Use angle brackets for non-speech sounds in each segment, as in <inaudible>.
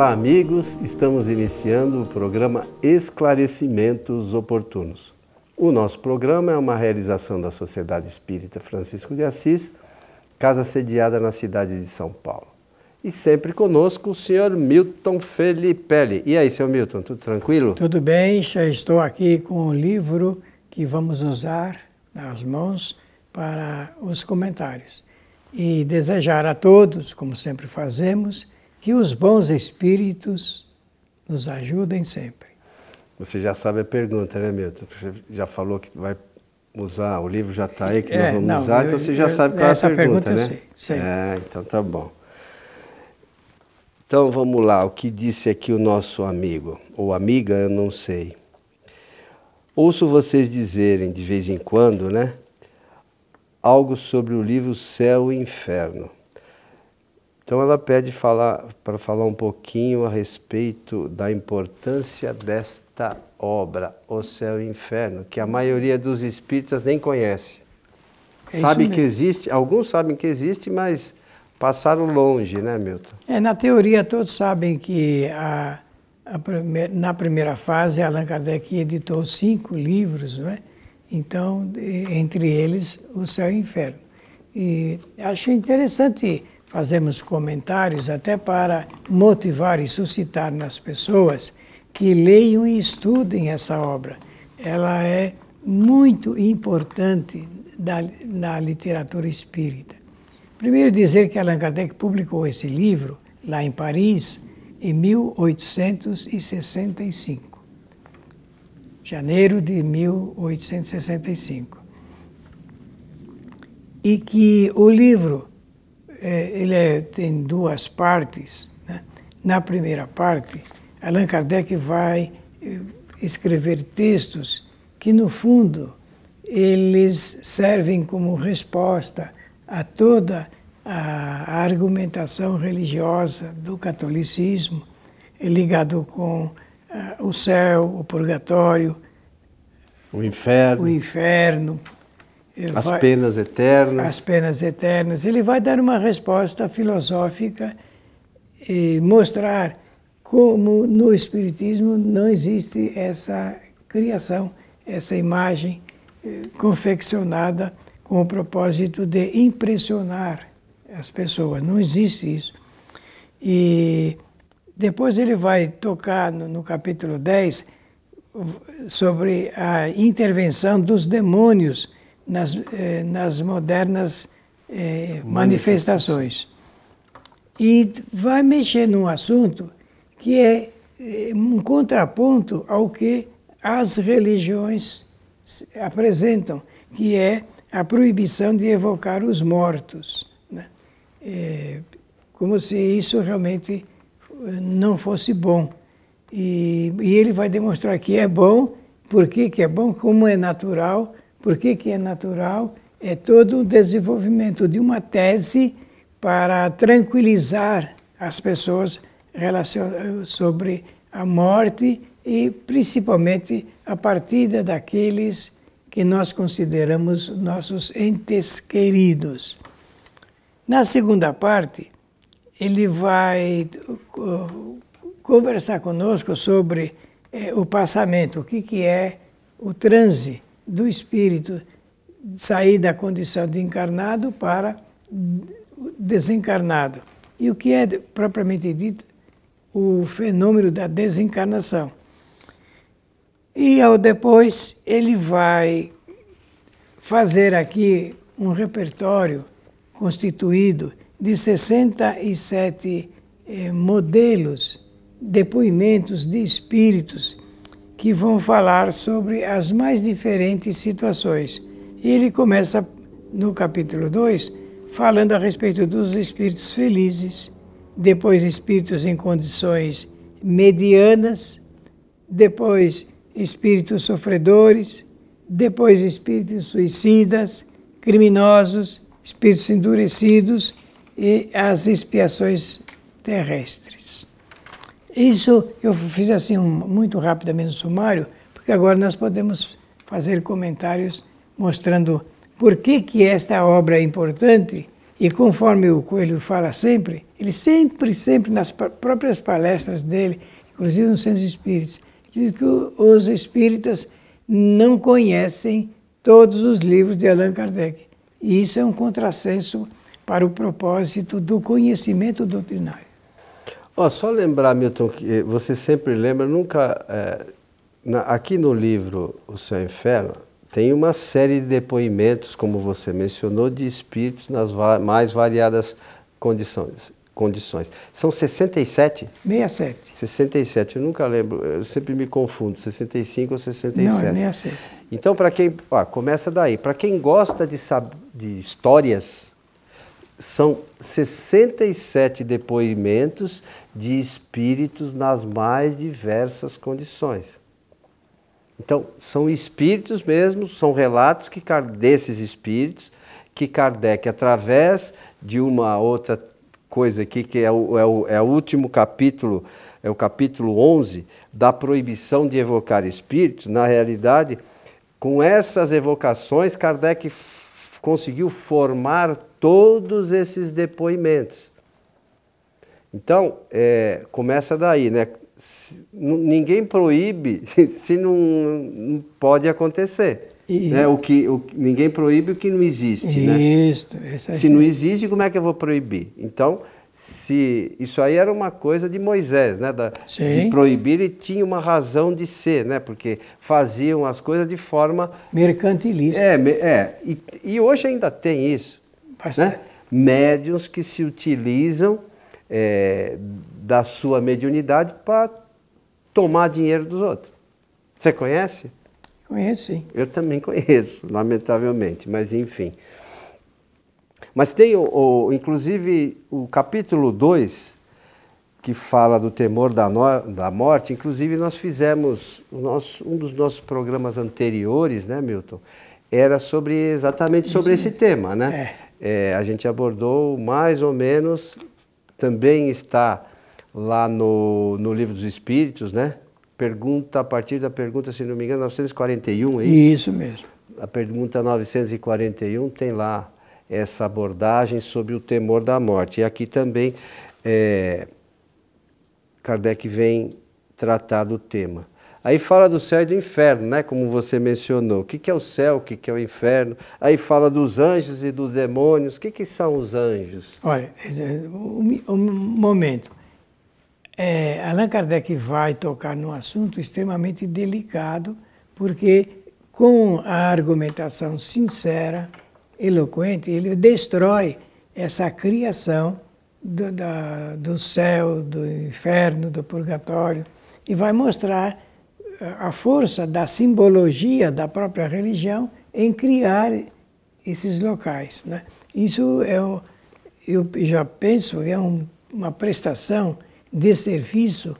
Olá, amigos. Estamos iniciando o programa Esclarecimentos Oportunos. O nosso programa é uma realização da Sociedade Espírita Francisco de Assis, casa sediada na cidade de São Paulo. E sempre conosco o senhor Milton Felipelli. E aí, senhor Milton, tudo tranquilo? Tudo bem, já estou aqui com o livro que vamos usar nas mãos para os comentários. E desejar a todos, como sempre fazemos, que os bons espíritos nos ajudem sempre. Você já sabe a pergunta, né, Milton? Você já falou que vai usar, o livro já está aí, que é, nós vamos não, usar, então eu, então você já eu, sabe qual é a pergunta, pergunta né? Essa pergunta eu sei, sei. É, então tá bom. Então vamos lá, o que disse aqui o nosso amigo, ou amiga, eu não sei. Ouço vocês dizerem de vez em quando, né? Algo sobre o livro Céu e Inferno. Então ela pede falar, para falar um pouquinho a respeito da importância desta obra, O Céu e o Inferno, que a maioria dos espíritas nem conhece. É Sabe que existe, alguns sabem que existe, mas passaram longe, né, Milton? É, na teoria todos sabem que a, a primeir, na primeira fase Allan Kardec editou cinco livros, não é? Então, entre eles, O Céu e o Inferno. E achei interessante fazemos comentários até para motivar e suscitar nas pessoas que leiam e estudem essa obra. Ela é muito importante da, na literatura espírita. Primeiro dizer que Allan Kardec publicou esse livro lá em Paris em 1865. Janeiro de 1865. E que o livro é, ele é, tem duas partes. Né? Na primeira parte, Allan Kardec vai eh, escrever textos que, no fundo, eles servem como resposta a toda a argumentação religiosa do catolicismo, ligado com uh, o céu, o purgatório, o inferno, o inferno ele as vai, penas eternas. As penas eternas. Ele vai dar uma resposta filosófica e mostrar como no Espiritismo não existe essa criação, essa imagem eh, confeccionada com o propósito de impressionar as pessoas. Não existe isso. E depois ele vai tocar no, no capítulo 10 sobre a intervenção dos demônios nas, eh, nas modernas eh, manifestações. E vai mexer num assunto que é eh, um contraponto ao que as religiões apresentam, que é a proibição de evocar os mortos. Né? É, como se isso realmente eh, não fosse bom. E, e, ele vai demonstrar que é bom, por que é bom, como é natural por que, que é natural? É todo o desenvolvimento de uma tese para tranquilizar as pessoas sobre a morte e principalmente a partida daqueles que nós consideramos nossos entes queridos. Na segunda parte, ele vai conversar conosco sobre eh, o passamento, o que, que é o transe do espírito sair da condição de encarnado para desencarnado. E o que é propriamente dito o fenômeno da desencarnação. E ao depois ele vai fazer aqui um repertório constituído de 67 eh, modelos, depoimentos de espíritos que vão falar sobre as mais diferentes situações. E ele começa no capítulo 2 falando a respeito dos espíritos felizes, depois espíritos em condições medianas, depois espíritos sofredores, depois espíritos suicidas, criminosos, espíritos endurecidos e as expiações terrestres. Isso eu fiz assim um, muito rapidamente um sumário, porque agora nós podemos fazer comentários mostrando por que, que esta obra é importante e conforme o Coelho fala sempre, ele sempre, sempre nas próprias palestras dele, inclusive nos Centros Espíritas, diz que os espíritas não conhecem todos os livros de Allan Kardec. E isso é um contrassenso para o propósito do conhecimento doutrinário. Oh, só lembrar, Milton, que você sempre lembra, nunca. É, na, aqui no livro O Seu Inferno, tem uma série de depoimentos, como você mencionou, de espíritos nas mais variadas condições. Condições. São 67? 67. 67, eu nunca lembro, eu sempre me confundo, 65 ou 67. Não, é 67. Então, para quem. começa daí. Para quem gosta de, de histórias são 67 depoimentos de espíritos nas mais diversas condições. Então, são espíritos mesmo, são relatos que desses espíritos que Kardec, através de uma outra coisa aqui, que é o, é o, é o último capítulo, é o capítulo 11, da proibição de evocar espíritos, na realidade, com essas evocações, Kardec conseguiu formar todos esses depoimentos. Então, é, começa daí, né? Se, ninguém proíbe <laughs> se não, não pode acontecer. E... Né? O que, o, ninguém proíbe o que não existe. Isso, né? isso se não existe, como é que eu vou proibir? Então, se isso aí era uma coisa de Moisés, né? Da, de proibir e tinha uma razão de ser, né? Porque faziam as coisas de forma mercantilista. É, é e, e hoje ainda tem isso. Bastante. Né? Médiuns que se utilizam é, da sua mediunidade para tomar dinheiro dos outros. Você conhece? Conheço, sim. Eu também conheço, <laughs> lamentavelmente, mas enfim. Mas tem, o, o inclusive, o capítulo 2, que fala do temor da, no, da morte, inclusive nós fizemos, nosso, um dos nossos programas anteriores, né, Milton? Era sobre exatamente sobre esse <laughs> tema, né? É é, a gente abordou mais ou menos, também está lá no, no Livro dos Espíritos, né? Pergunta, a partir da pergunta, se não me engano, 941, é isso? Isso mesmo. A pergunta 941 tem lá essa abordagem sobre o temor da morte. E aqui também é, Kardec vem tratar do tema. Aí fala do céu e do inferno, né? como você mencionou. O que, é o céu, o que, é o inferno? Aí fala dos anjos e dos demônios. O que, são os anjos? Olha, é um, um momento. É, Allan Kardec vai tocar num assunto extremamente delicado, porque com a argumentação sincera, eloquente, ele destrói essa criação do, da, do céu, do inferno, do purgatório, e vai mostrar a força da simbologia da própria religião em criar esses locais. Né? Isso é o, eu já penso é um, uma prestação de serviço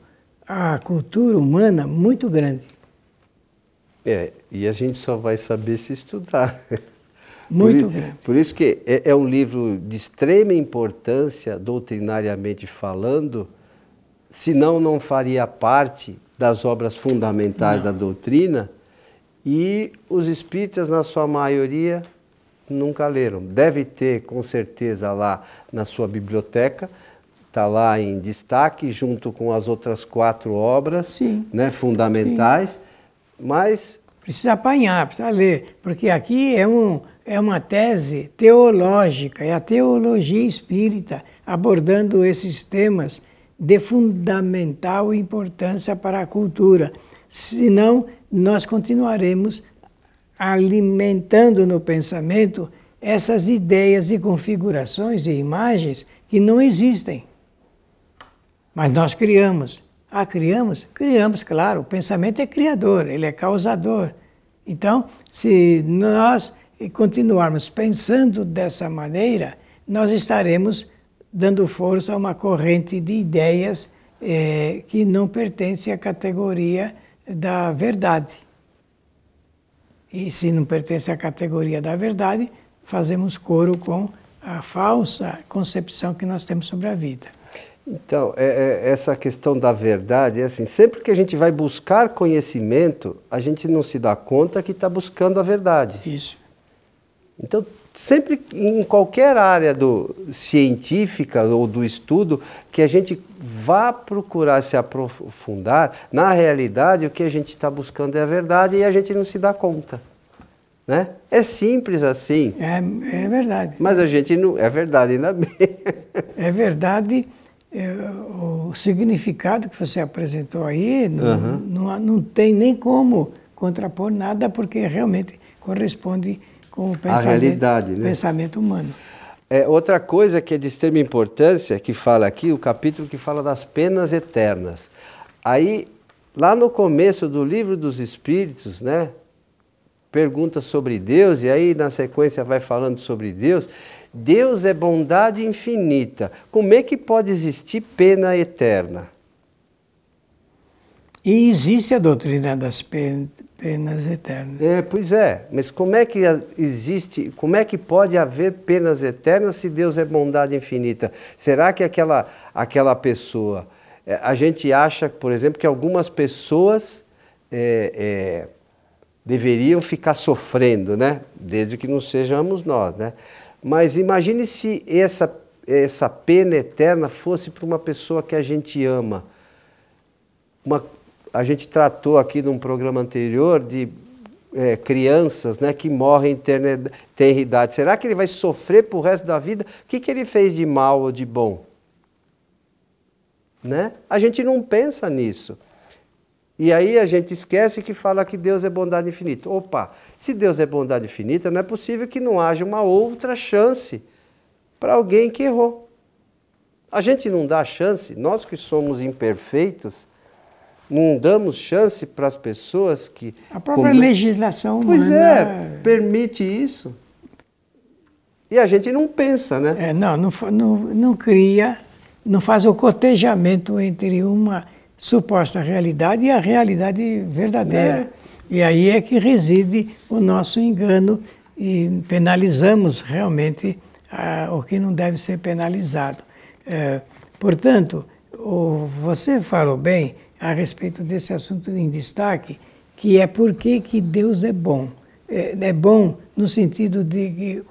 à cultura humana muito grande. É, e a gente só vai saber se estudar. <laughs> Muito por, grande. Por isso que é, é um livro de extrema importância, doutrinariamente falando, senão não faria parte das obras fundamentais não. da doutrina e os espíritas, na sua maioria, nunca leram. Deve ter, com certeza, lá na sua biblioteca, está lá em destaque, junto com as outras quatro obras Sim. Né, fundamentais, Sim. mas... Precisa apanhar, precisa ler, porque aqui é, um, é uma tese teológica, é a teologia espírita abordando esses temas de fundamental importância para a cultura, senão nós continuaremos alimentando no pensamento essas ideias e configurações e imagens que não existem. Mas nós criamos. Ah, criamos? Criamos, claro. O pensamento é criador, ele é causador. Então, se nós continuarmos pensando dessa maneira, nós estaremos dando força a uma corrente de ideias eh, que não pertence à categoria da verdade. E se não pertence à categoria da verdade, fazemos coro com a falsa concepção que nós temos sobre a vida. Então, é, é, essa questão da verdade é assim: sempre que a gente vai buscar conhecimento, a gente não se dá conta que está buscando a verdade. Isso. Então, sempre em qualquer área do científica ou do estudo que a gente vá procurar se aprofundar, na realidade o que a gente está buscando é a verdade e a gente não se dá conta. Né? É simples assim. É, é verdade. Mas a gente não. É verdade, ainda bem. é verdade. É, o significado que você apresentou aí não, uhum. não, não tem nem como contrapor nada, porque realmente corresponde com o pensamento, a realidade, né? pensamento humano. É, outra coisa que é de extrema importância, que fala aqui, o capítulo que fala das penas eternas. Aí, lá no começo do livro dos Espíritos, né? Pergunta sobre Deus, e aí na sequência vai falando sobre Deus. Deus é bondade infinita. Como é que pode existir pena eterna? E existe a doutrina das Penas eternas. É, pois é, mas como é que existe, como é que pode haver penas eternas se Deus é bondade infinita? Será que aquela, aquela pessoa, é, a gente acha, por exemplo, que algumas pessoas é, é, deveriam ficar sofrendo, né? Desde que não sejamos nós, né? Mas imagine se essa, essa pena eterna fosse para uma pessoa que a gente ama. Uma a gente tratou aqui num programa anterior de é, crianças né, que morrem ter idade. Será que ele vai sofrer para o resto da vida? O que, que ele fez de mal ou de bom? Né? A gente não pensa nisso. E aí a gente esquece que fala que Deus é bondade infinita. Opa, se Deus é bondade infinita, não é possível que não haja uma outra chance para alguém que errou. A gente não dá chance, nós que somos imperfeitos, não damos chance para as pessoas que. A própria legislação. Pois é, é, é, permite isso. E a gente não pensa, né? É, não, não, não, não cria, não faz o cotejamento entre uma suposta realidade e a realidade verdadeira. É. E aí é que reside o nosso engano e penalizamos realmente ah, o que não deve ser penalizado. É, portanto, o, você falou bem a respeito desse assunto em destaque, que é por que Deus é bom. É, é bom no sentido de que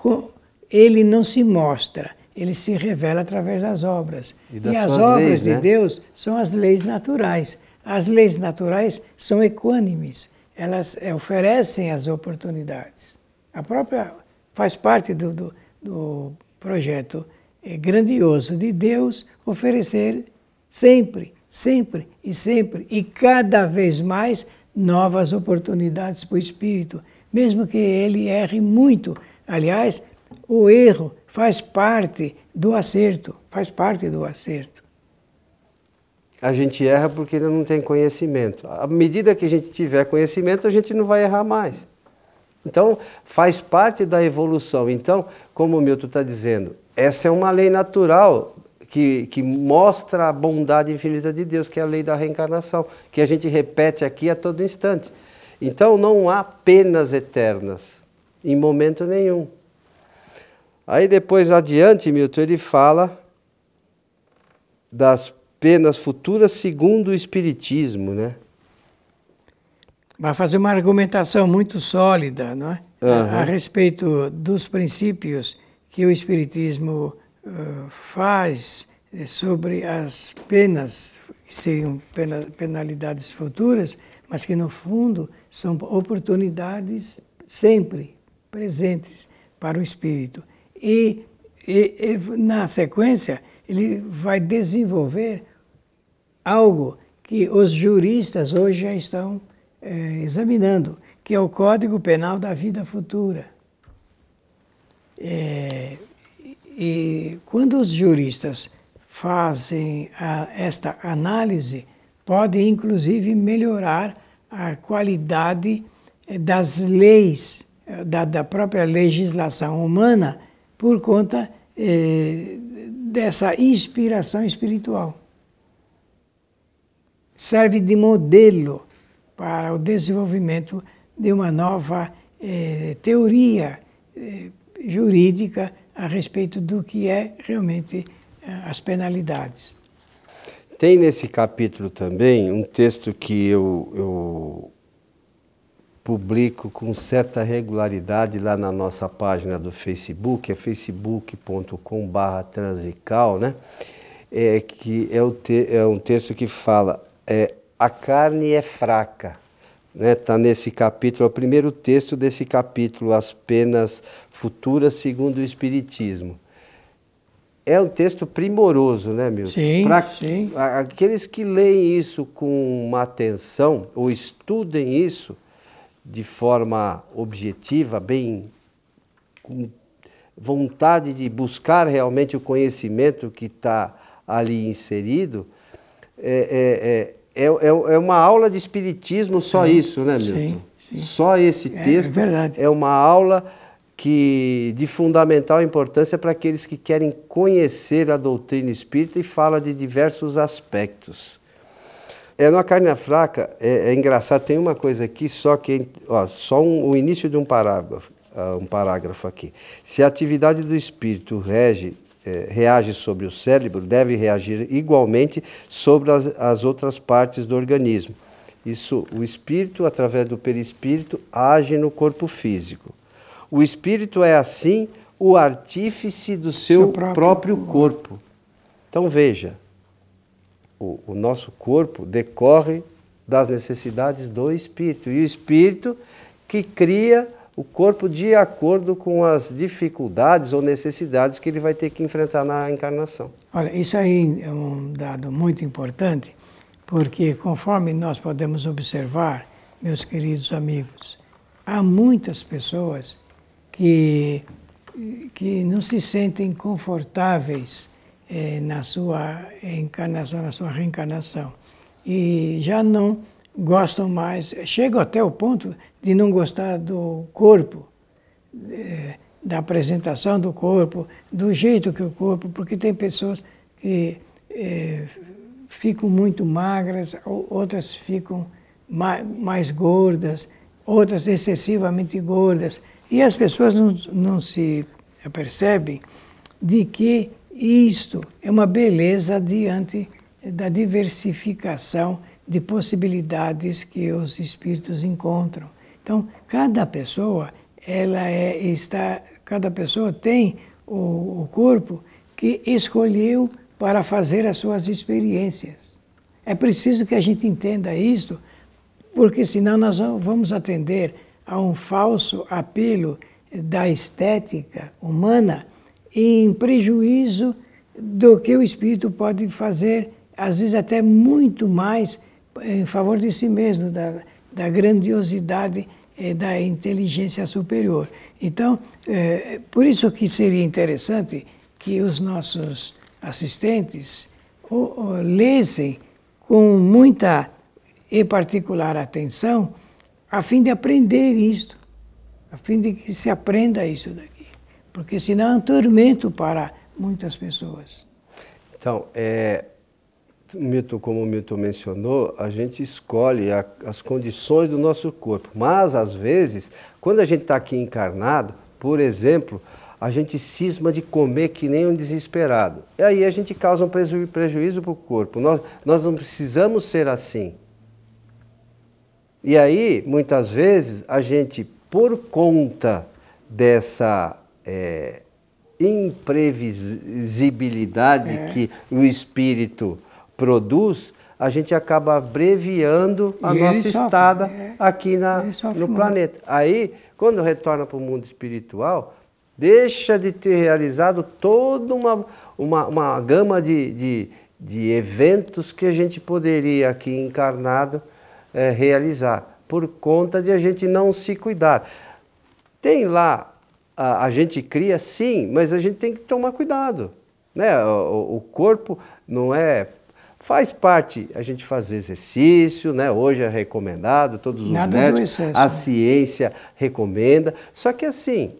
ele não se mostra, ele se revela através das obras. E, e as obras leis, de né? Deus são as leis naturais. As leis naturais são equânimes, elas é, oferecem as oportunidades. A própria faz parte do, do, do projeto é, grandioso de Deus oferecer sempre sempre e sempre e cada vez mais novas oportunidades para o espírito, mesmo que ele erre muito. Aliás, o erro faz parte do acerto, faz parte do acerto. A gente erra porque ainda não tem conhecimento. À medida que a gente tiver conhecimento, a gente não vai errar mais. Então, faz parte da evolução. Então, como o Milton está dizendo, essa é uma lei natural que, que mostra a bondade infinita de Deus, que é a lei da reencarnação, que a gente repete aqui a todo instante. Então não há penas eternas, em momento nenhum. Aí depois adiante, Milton, ele fala das penas futuras segundo o Espiritismo, né? Vai fazer uma argumentação muito sólida, não é? Uhum. A, a respeito dos princípios que o Espiritismo faz eh, sobre as penas, que seriam penalidades futuras, mas que no fundo são oportunidades sempre presentes para o espírito. E, e, e na sequência, ele vai desenvolver algo que os juristas hoje já estão é, examinando, que é o Código Penal da Vida Futura. É, e quando os juristas fazem a, ah, esta análise, pode inclusive melhorar a qualidade eh, das leis, eh, da, da própria legislação humana, por conta eh, dessa inspiração espiritual. Serve de modelo para o desenvolvimento de uma nova eh, teoria eh, jurídica a respeito do que é realmente eh, as penalidades. Tem nesse capítulo também um texto que eu, eu publico com certa regularidade lá na nossa página do Facebook, é facebook.com.br transical, né? É, que é, te, é, um texto que fala é, a carne é fraca, Está né, tá nesse capítulo, é o primeiro texto desse capítulo, As Penas Futuras segundo o Espiritismo. É um texto primoroso, né, Milton? Sim, Pra sim. Aqueles que leem isso com uma atenção, ou estudem isso de forma objetiva, bem com vontade de buscar realmente o conhecimento que está ali inserido, é, é, é é, é, é, uma aula de espiritismo só é, isso, né, Milton? Sim, sim. Só esse é, é texto é, verdade. é uma aula que de fundamental importância para aqueles que querem conhecer a doutrina espírita e fala de diversos aspectos. É na carne fraca, é, é, engraçado, tem uma coisa aqui, só que ó, só um, o início de um parágrafo, uh, um parágrafo aqui. Se a atividade do espírito rege eh, reage sobre o cérebro deve reagir igualmente sobre as, as outras partes do organismo. Isso, o espírito, através do perispírito, age no corpo físico. O espírito é assim o artífice do seu, seu próprio, próprio corpo. corpo. Então veja, o, o, nosso corpo decorre das necessidades do espírito e o espírito que cria o corpo de acordo com as dificuldades ou necessidades que ele vai ter que enfrentar na encarnação. Olha, isso aí é um dado muito importante, porque conforme nós podemos observar, meus queridos amigos, há muitas pessoas que, que não se sentem confortáveis eh, na sua encarnação, na sua reencarnação, e já não gostam mais, chegam até o ponto de não gostar do corpo, é, da apresentação do corpo, do jeito que o corpo, porque tem pessoas que é, ficam muito magras, outras ficam mais gordas, outras excessivamente gordas. E as pessoas não, não se percebem de que isto é uma beleza diante da diversificação de possibilidades que os espíritos encontram. Então, cada pessoa ela é, está, cada pessoa tem o, o corpo que escolheu para fazer as suas experiências. É preciso que a gente entenda isso, porque senão nós vamos atender a um falso apelo da estética humana em prejuízo do que o espírito pode fazer, às vezes até muito mais é, em favor de si mesmo, da, da grandiosidade e é, da inteligência superior. Então, é, por isso que seria interessante que os nossos assistentes ou, lessem com muita e particular atenção, a fim de aprender isto, a fim de que se aprenda isso daqui, porque senão é um tormento para muitas pessoas. Então, é, Mito, como o Milton mencionou, a gente escolhe a, as condições do nosso corpo. Mas, às vezes, quando a gente está aqui encarnado, por exemplo, a gente cisma de comer que nem um desesperado. E aí a gente causa um preju prejuízo para o corpo. Nós, nós não precisamos ser assim. E aí, muitas vezes, a gente, por conta dessa. É, imprevisibilidade é. que o espírito produz, a gente acaba abreviando a e nossa estada sofre. É. aqui na, no muito. planeta. Aí, quando retorna para o mundo espiritual, deixa de ter realizado toda uma, uma, uma gama de, de, de eventos que a gente poderia aqui encarnado é, realizar, por conta de a gente não se cuidar. Tem lá, a, a gente cria sim, mas a gente tem que tomar cuidado. Né? O, o corpo não é Faz parte a gente fazer exercício, né? Hoje é recomendado, todos os Nada médicos, excesso, é, a né? ciência recomenda. Só que assim,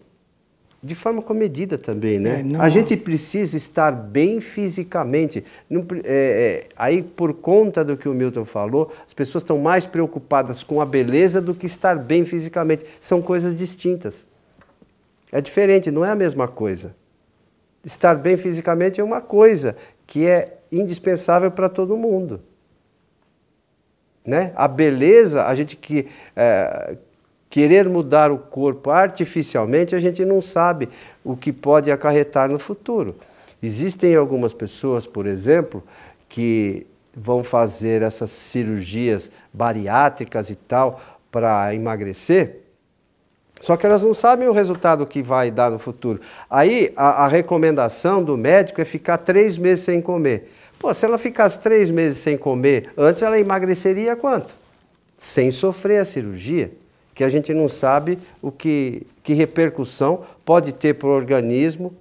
de forma comedida também, né? É, não... A é. gente precisa estar bem fisicamente. Não, é, é, aí, por conta do que o Milton falou, as pessoas estão mais preocupadas com a beleza do que estar bem fisicamente. São coisas distintas. É diferente, não é a mesma coisa. Estar bem fisicamente é uma coisa, que é indispensável para todo mundo. Né? A beleza, a gente que é, querer mudar o corpo artificialmente, a gente não sabe o que pode acarretar no futuro. Existem algumas pessoas, por exemplo, que vão fazer essas cirurgias bariátricas e tal para emagrecer só que elas não sabem o resultado que vai dar no futuro. Aí a, a recomendação do médico é ficar três meses sem comer. Pô, se ela ficasse três meses sem comer, antes ela emagreceria quanto? Sem sofrer a cirurgia, que a gente não sabe o que, que repercussão pode ter para o organismo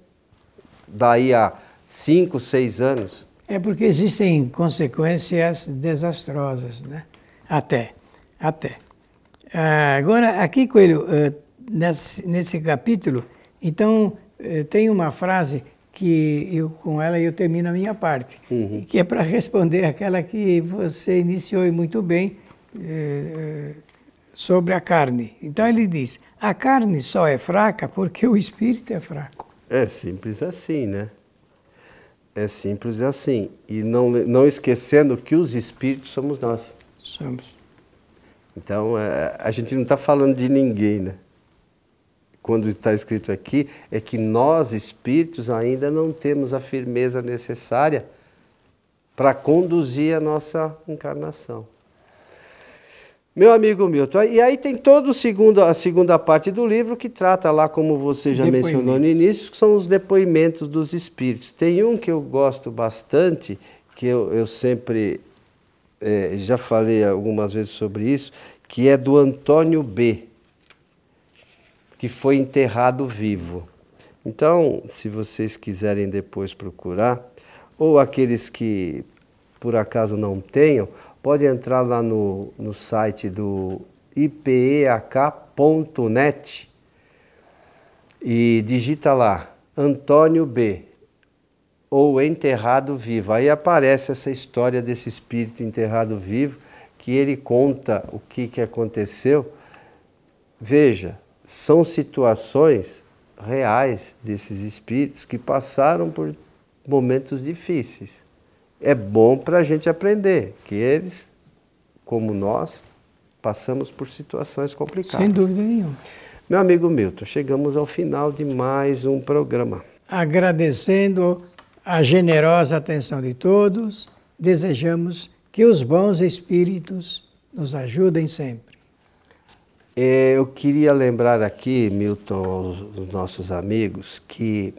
daí a cinco, seis anos. É porque existem consequências desastrosas, né? Até, até. Ah, agora, aqui, Coelho, eh, nesse, nesse capítulo. Então, eh, tem uma frase que eu, com ela eu termino a minha parte, uhum. que é para responder aquela que você iniciou muito bem eh, eh, sobre a carne. Então ele diz: a carne só é fraca porque o espírito é fraco. É simples assim, né? É simples assim. E não, não esquecendo que os espíritos somos nós. Somos. Então a gente não está falando de ninguém, né? quando está escrito aqui, é que nós espíritos ainda não temos a firmeza necessária para conduzir a nossa encarnação. Meu amigo Milton, e aí tem toda a segunda parte do livro que trata lá, como você já mencionou no início, que são os depoimentos dos espíritos. Tem um que eu gosto bastante, que eu, eu sempre é, já falei algumas vezes sobre isso, que é do Antônio B que foi enterrado vivo. Então, se vocês quiserem depois procurar, ou aqueles que por acaso não tenham, pode entrar lá no, no site do ipeak.net e digita lá Antônio B ou enterrado vivo. Aí aparece essa história desse espírito enterrado vivo que ele conta o que, que aconteceu. Veja, são situações reais desses espíritos que passaram por momentos difíceis. É bom para a gente aprender que eles, como nós, passamos por situações complicadas. Sem dúvida nenhuma. Meu amigo Milton, chegamos ao final de mais um programa. Agradecendo a generosa atenção de todos, desejamos que os bons espíritos nos ajudem sempre. Eh, eu queria lembrar aqui, Milton, os nossos amigos, que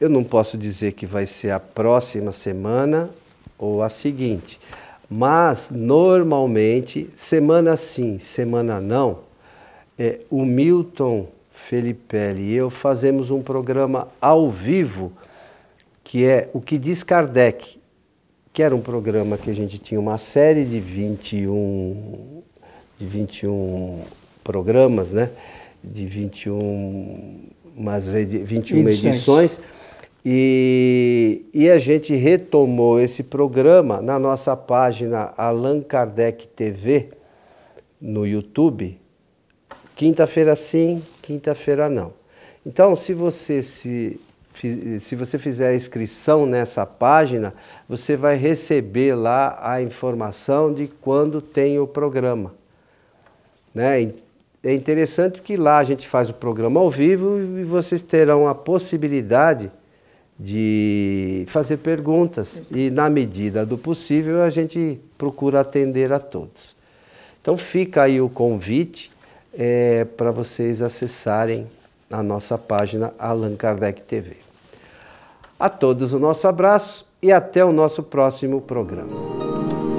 eu não posso dizer que vai ser a próxima semana ou a seguinte, mas normalmente, semana sim, semana não, é, o Milton Felipe e eu fazemos um programa ao vivo que é O que diz Kardec, que era um programa que a gente tinha uma série de 21 de 21 programas, né? de 21, umas edi 21 edições. edições. E, e a gente retomou esse programa na nossa página Allan Kardec TV no YouTube. Quinta-feira sim, quinta-feira não. Então, se você se se você fizer a inscrição nessa página, você vai receber lá a informação de quando tem o programa. Né? É, é interessante que lá a gente faz o programa ao vivo e vocês terão a possibilidade de fazer perguntas e, na medida do possível, a gente procura atender a todos. Então fica aí o convite é, para vocês acessarem a nossa página Allan Kardec TV. A todos o nosso abraço e até o nosso próximo programa.